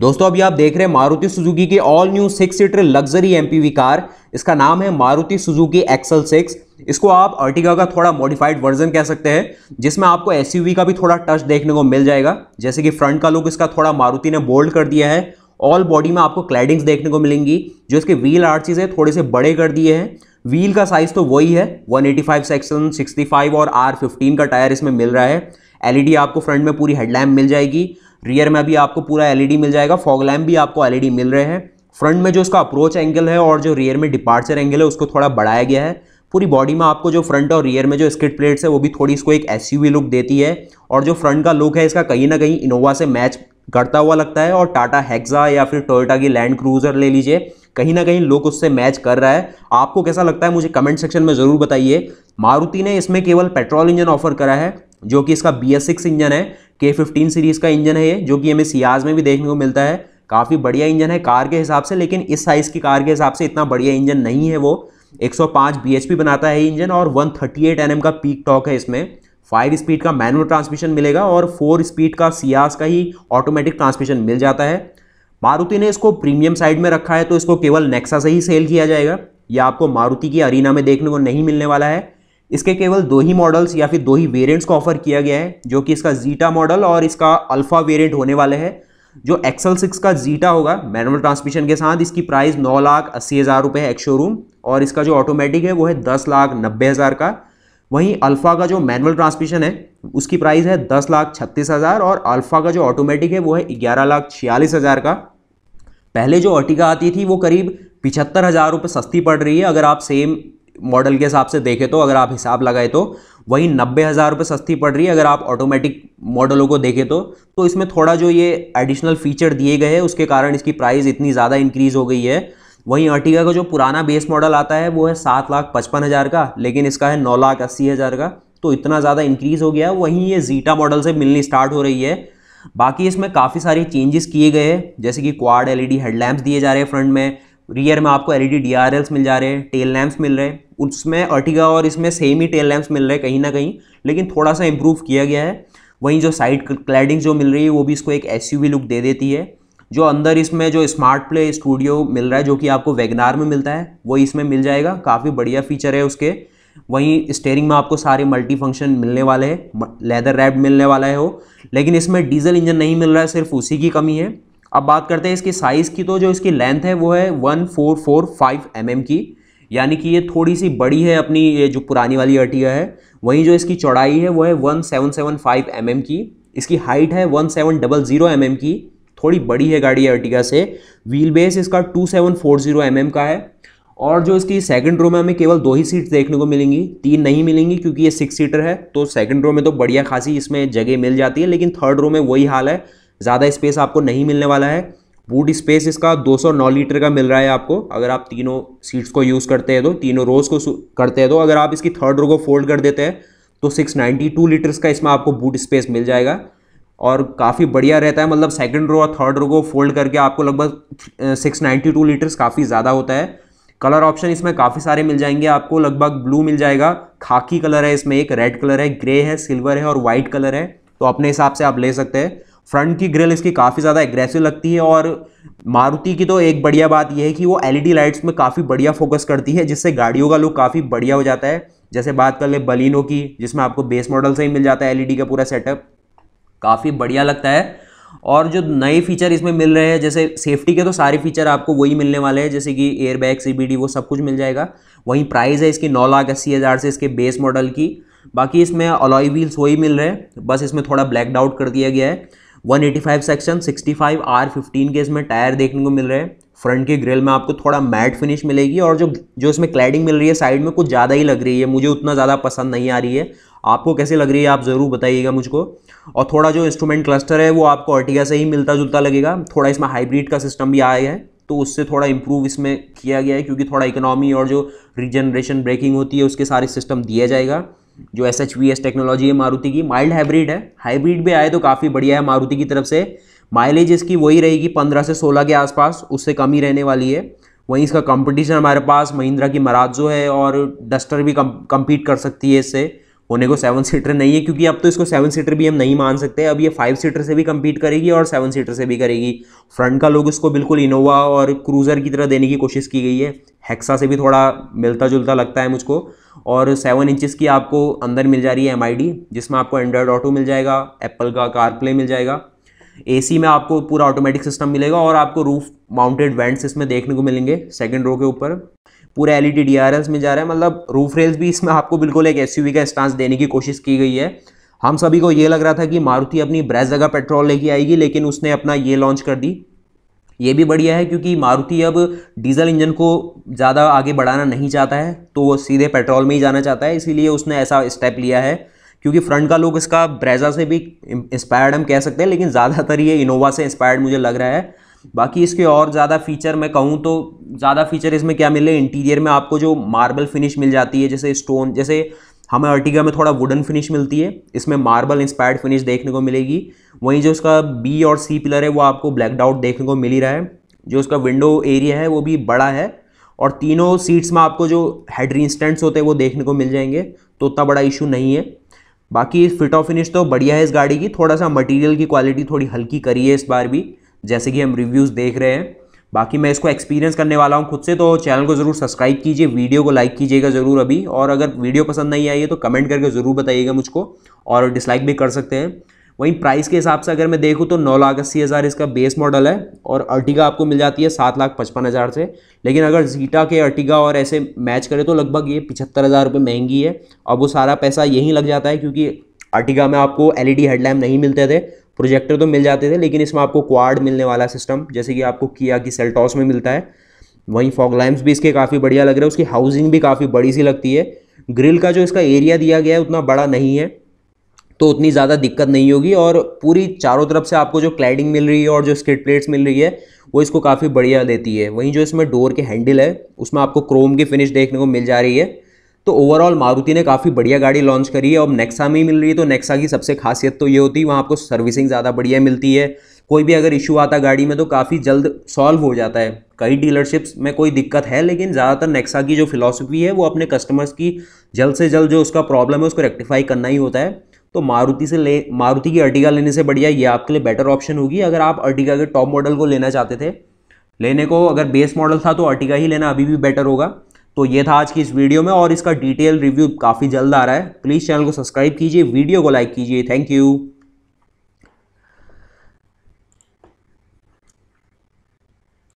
दोस्तों अभी आप देख रहे हैं मारुति सुजुकी की all new six seater luxury MPV car इसका नाम है मारुति सुजुकी एक्सल सिक्स इसको आप अर्टिगा का थोड़ा मॉडिफाइड वर्जन कह सकते हैं जिसमें आपको एसयूवी का भी थोड़ा टच देखने को मिल जाएगा जैसे कि फ्रंट का लुक इसका थोड़ा मारुति ने बोल्ड कर दिया है ऑल बॉडी में आपको क्लैडिंग्स देखने को मिलेंगी जो इसके व्हील आर्चीज है थोड़े से बड़े कर दिए हैं व्हील का साइज तो वही है वन सेक्शन सिक्सटी और आर का टायर इसमें मिल रहा है एलईडी e आपको फ्रंट में पूरी हेडलैम्प मिल जाएगी रियर में भी आपको पूरा एलईडी e मिल जाएगा फॉग लैम्प भी आपको एलईडी e मिल रहे हैं फ्रंट में जो इसका अप्रोच एंगल है और जो रियर में डिपार्चर एंगल है उसको थोड़ा बढ़ाया गया है पूरी बॉडी में आपको जो फ्रंट और रियर में जो स्किट प्लेट्स है वो भी थोड़ी इसको एक एस लुक देती है और जो फ्रंट का लुक है इसका कहीं ना कहीं इनोवा से मैच करता हुआ लगता है और टाटा हैक्जा या फिर टोयोटा की लैंड क्रूजर ले लीजिए कहीं ना कहीं लुक उससे मैच कर रहा है आपको कैसा लगता है मुझे कमेंट सेक्शन में ज़रूर बताइए मारुति ने इसमें केवल पेट्रोल इंजन ऑफर करा है जो कि इसका बी एस सिक्स इंजन है के फिफ्टीन सीरीज़ का इंजन है ये जो कि हमें सियाज में भी देखने को मिलता है काफ़ी बढ़िया इंजन है कार के हिसाब से लेकिन इस साइज़ की कार के हिसाब से इतना बढ़िया इंजन नहीं है वो 105 पी बनाता है इंजन और 138 एम का पीक टॉक है इसमें फाइव स्पीड का मैनुअल ट्रांसमिशन मिलेगा और फोर स्पीड का सियास का ही ऑटोमेटिक ट्रांसमिशन मिल जाता है मारुति ने इसको प्रीमियम साइड में रखा है तो इसको केवल नेक्सा से ही सेल किया जाएगा यह आपको मारुति की अरीना में देखने को नहीं मिलने वाला है इसके केवल दो ही मॉडल्स या फिर दो ही वेरिएंट्स को ऑफर किया गया है जो कि इसका जीटा मॉडल और इसका अल्फा वेरिएंट होने वाले हैं जो एक्सल सिक्स का जीटा होगा मैनुअल ट्रांसमिशन के साथ इसकी प्राइस नौ लाख अस्सी हज़ार रुपये है एक शोरूम और इसका जो ऑटोमेटिक है वो है दस लाख नब्बे हज़ार का वहीं अल्फ़ा का जो मैनुअल ट्रांसमिशन है उसकी प्राइस है दस लाख छत्तीस हज़ार और अल्फ़ा का जो ऑटोमेटिक है वो है ग्यारह लाख छियालीस हज़ार का पहले जो अर्टिका आती थी वो करीब पिछहत्तर हज़ार रुपये सस्ती पड़ रही है अगर आप सेम मॉडल के हिसाब से देखें तो अगर आप हिसाब लगाए तो वही नब्बे हज़ार रुपये सस्ती पड़ रही है अगर आप ऑटोमेटिक मॉडलों को देखें तो तो इसमें थोड़ा जो ये एडिशनल फीचर दिए गए हैं उसके कारण इसकी प्राइस इतनी ज़्यादा इंक्रीज़ हो गई है वहीं अर्टिगा का जो पुराना बेस मॉडल आता है वो है सात लाख पचपन हज़ार का लेकिन इसका है नौ लाख अस्सी हज़ार का तो इतना ज़्यादा इंक्रीज़ हो गया वहीं ये जीटा मॉडल से मिलनी स्टार्ट हो रही है बाकी इसमें काफ़ी सारे चेंजेस किए गए हैं जैसे कि क्वाड एलईडी हेडलैम्प्स दिए जा रहे हैं फ्रंट में रियर में आपको एलईडी डीआरएल्स मिल जा रहे हैं टेल लैम्प्स मिल रहे हैं उसमें अर्टिगा और इसमें सेम ही टेल लैम्प्स मिल रहे हैं कहीं ना कहीं लेकिन थोड़ा सा इम्प्रूव किया गया है वहीं जो साइड क्लैडिंग जो मिल रही है वो भी इसको एक एस लुक दे देती है जो अंदर इसमें जो स्मार्ट प्ले स्टूडियो मिल रहा है जो कि आपको वेगनार में मिलता है वो इसमें मिल जाएगा काफ़ी बढ़िया फीचर है उसके वहीं स्टेयरिंग में आपको सारे मल्टी फंक्शन मिलने वाले हैं लेदर रैप मिलने वाला है वो लेकिन इसमें डीजल इंजन नहीं मिल रहा है सिर्फ उसी की कमी है अब बात करते हैं इसकी साइज़ की तो जो इसकी लेंथ है वो है one four four five M M की यानी कि ये थोड़ी सी बड़ी है अपनी ये जो पुरानी वाली अर्टिया है वहीं जो इसकी चौड़ाई है वो है one seven seven five M M की इसकी हाइट है one seven double zero M M की थोड़ी बड़ी है गाड़ी अर्टिका से व्हील बेस इसका two seven four zero M M का है और जो इसकी सेकंड रो में हमें केवल दो ही सीट देखने को मिलेंगी तीन नहीं मिलेंगी क्योंकि ये सिक्स सीटर है तो सेकंड रो में तो बढ़िया खासी इसमें जगह मिल जाती है लेकिन थर्ड रो में वही हाल है ज़्यादा स्पेस आपको नहीं मिलने वाला है बूट स्पेस इसका 209 लीटर का मिल रहा है आपको अगर आप तीनों सीट्स को यूज़ करते हैं तो तीनों रोज़ को करते हैं तो अगर आप इसकी थर्ड रो को फोल्ड कर देते हैं तो 692 लीटर्स का इसमें आपको बूट स्पेस मिल जाएगा और काफ़ी बढ़िया रहता है मतलब सेकंड रो और थर्ड रो को फोल्ड करके आपको लगभग टू लीटर्स काफ़ी ज़्यादा होता है कलर ऑप्शन इसमें काफ़ी सारे मिल जाएंगे आपको लगभग ब्लू मिल जाएगा खाकी कलर है इसमें एक रेड कलर है ग्रे है सिल्वर है और वाइट कलर है तो अपने हिसाब से आप ले सकते हैं फ्रंट की ग्रिल इसकी काफ़ी ज़्यादा एग्रेसिव लगती है और मारुति की तो एक बढ़िया बात यह है कि वो एलईडी लाइट्स e में काफ़ी बढ़िया फोकस करती है जिससे गाड़ियों का लुक काफ़ी बढ़िया हो जाता है जैसे बात कर ले बलिनो की जिसमें आपको बेस मॉडल से ही मिल जाता है एलईडी e का पूरा सेटअप काफ़ी बढ़िया लगता है और जो नए फीचर इसमें मिल रहे हैं जैसे सेफ्टी के तो सारे फीचर आपको वही मिलने वाले हैं जैसे कि एयरबैग सीबीडी वो सब कुछ मिल जाएगा वहीं प्राइस है इसकी नौ लाख अस्सी हज़ार से इसके बेस मॉडल की बाकी इसमें अलॉय व्हील्स वही मिल रहे हैं बस इसमें थोड़ा ब्लैकड आउट कर दिया गया है 185 सेक्शन 65 आर 15 के इसमें टायर देखने को मिल रहे हैं फ्रंट के ग्रिल में आपको थोड़ा मैट फिनिश मिलेगी और जो जो इसमें क्लैडिंग मिल रही है साइड में कुछ ज़्यादा ही लग रही है मुझे उतना ज़्यादा पसंद नहीं आ रही है आपको कैसे लग रही है आप ज़रूर बताइएगा मुझको और थोड़ा जो इंस्ट्रूमेंट क्लस्टर है वो आपको अर्टिगा से ही मिलता जुलता लगेगा थोड़ा इसमें हाइब्रिड का सिस्टम भी आया है तो उससे थोड़ा इम्प्रूव इसमें किया गया है क्योंकि थोड़ा इकोनॉमी और जो रिजनरेशन ब्रेकिंग होती है उसके सारे सिस्टम दिया जाएगा जो S H V S technology है मारुति की माइल्ड हाइब्रिड है हाइब्रिड भी आए तो काफ़ी बढ़िया है मारुति की तरफ से माइलेज इसकी वही रहेगी पंद्रह से सोलह के आसपास उससे कम ही रहने वाली है वहीं इसका कंपटीशन हमारे पास महिंद्रा की मराजो है और डस्टर भी कम, कम्पीट कर सकती है इससे होने को सेवन सीटर नहीं है क्योंकि अब तो इसको सेवन सीटर भी हम नहीं मान सकते अब ये फाइव सीटर से भी कम्पीट करेगी और सेवन सीटर से भी करेगी फ्रंट का लोग इसको बिल्कुल इनोवा और क्रूज़र की तरह देने की कोशिश की गई है हेक्सा से भी थोड़ा मिलता जुलता लगता है मुझको और सेवन इंचज़ की आपको अंदर मिल जा रही है एम जिसमें आपको एंड्रॉयड ऑटो मिल जाएगा एप्पल का कारप्ले मिल जाएगा एसी में आपको पूरा ऑटोमेटिक सिस्टम मिलेगा और आपको रूफ माउंटेड वेंट्स इसमें देखने को मिलेंगे सेकंड रो के ऊपर पूरा एल ई e में जा रहा है मतलब रूफ रेल्स भी इसमें आपको बिल्कुल एक एस का स्टांस देने की कोशिश की गई है हम सभी को ये लग रहा था कि मारुति अपनी ब्रेस जगह पेट्रोल लेके आएगी लेकिन उसने अपना ये लॉन्च कर दी ये भी बढ़िया है क्योंकि मारुति अब डीजल इंजन को ज़्यादा आगे बढ़ाना नहीं चाहता है तो वो सीधे पेट्रोल में ही जाना चाहता है इसीलिए उसने ऐसा स्टेप लिया है क्योंकि फ्रंट का लुक इसका ब्रेजा से भी इंस्पायर्ड हम कह सकते हैं लेकिन ज़्यादातर ये इनोवा से इंस्पायर्ड मुझे लग रहा है बाकी इसके और ज़्यादा फीचर मैं कहूँ तो ज़्यादा फीचर इसमें क्या मिले इंटीरियर में आपको जो मार्बल फिनिश मिल जाती है जैसे स्टोन जैसे हमें अर्टिगा में थोड़ा वुडन फिनिश मिलती है इसमें मार्बल इंस्पायर्ड फिनिश देखने को मिलेगी वहीं जो उसका बी और सी पिलर है वो आपको ब्लैकड आउट देखने को मिल ही रहा है जो उसका विंडो एरिया है वो भी बड़ा है और तीनों सीट्स में आपको जो हेडरी इंस्टेंट्स होते हैं वो देखने को मिल जाएंगे तो उतना बड़ा इशू नहीं है बाकी फिट ऑफ फिनिश तो बढ़िया है इस गाड़ी की थोड़ा सा मटेरियल की क्वालिटी थोड़ी हल्की करी है इस बार भी जैसे कि हम रिव्यूज़ देख रहे हैं बाकी मैं इसको एक्सपीरियंस करने वाला हूँ खुद से तो चैनल को ज़रूर सब्सक्राइब कीजिए वीडियो को लाइक कीजिएगा ज़रूर अभी और अगर वीडियो पसंद नहीं आई है तो कमेंट करके ज़रूर बताइएगा मुझको और डिसलाइक भी कर सकते हैं वहीं प्राइस के हिसाब से अगर मैं देखूँ तो नौ लाख अस्सी हज़ार इसका बेस मॉडल है और अर्टिगा आपको मिल जाती है सात लाख पचपन हज़ार से लेकिन अगर जीटा के अर्टिगा और ऐसे मैच करें तो लगभग ये पिछहत्तर हज़ार रुपये महंगी है अब वो सारा पैसा यहीं लग जाता है क्योंकि अर्टिगा में आपको एलईडी हेडलैम्प नहीं मिलते थे प्रोजेक्टर तो मिल जाते थे लेकिन इसमें आपको क्वाड मिलने वाला सिस्टम जैसे कि आपको किया कि सेल्टॉस में मिलता है वहीं फॉगलाइम्स भी इसके काफ़ी बढ़िया लग रहे हैं उसकी हाउसिंग भी काफ़ी बड़ी सी लगती है ग्रिल का जो इसका एरिया दिया गया है उतना बड़ा नहीं है तो उतनी ज़्यादा दिक्कत नहीं होगी और पूरी चारों तरफ से आपको जो क्लाइडिंग मिल रही है और जो स्किट प्लेट्स मिल रही है वो इसको काफ़ी बढ़िया देती है वहीं जो इसमें डोर के हैंडल है उसमें आपको क्रोम की फिनिश देखने को मिल जा रही है तो ओवरऑल मारुति ने काफ़ी बढ़िया गाड़ी लॉन्च करी है और नेक्सा में ही मिल रही है तो नेक्सा की सबसे खासियत तो ये होती है वहाँ आपको सर्विसिंग ज़्यादा बढ़िया मिलती है कोई भी अगर इशू आता गाड़ी में तो काफ़ी जल्द सॉल्व हो जाता है कई डीलरशिप्स में कोई दिक्कत है लेकिन ज़्यादातर नेक्सा की जो फ़िलोसफी है वो अपने कस्टमर्स की जल्द से जल्द जो उसका प्रॉब्लम है उसको रेक्टिफाई करना ही होता है तो मारुति से ले मारुति की अर्टिका लेने से बढ़िया ये आपके लिए बेटर ऑप्शन होगी अगर आप अर्टिगा के टॉप मॉडल को लेना चाहते थे लेने को अगर बेस मॉडल था तो अर्टिगा ही लेना अभी भी बेटर होगा तो ये था आज की इस वीडियो में और इसका डिटेल रिव्यू काफ़ी जल्द आ रहा है प्लीज़ चैनल को सब्सक्राइब कीजिए वीडियो को लाइक कीजिए थैंक यू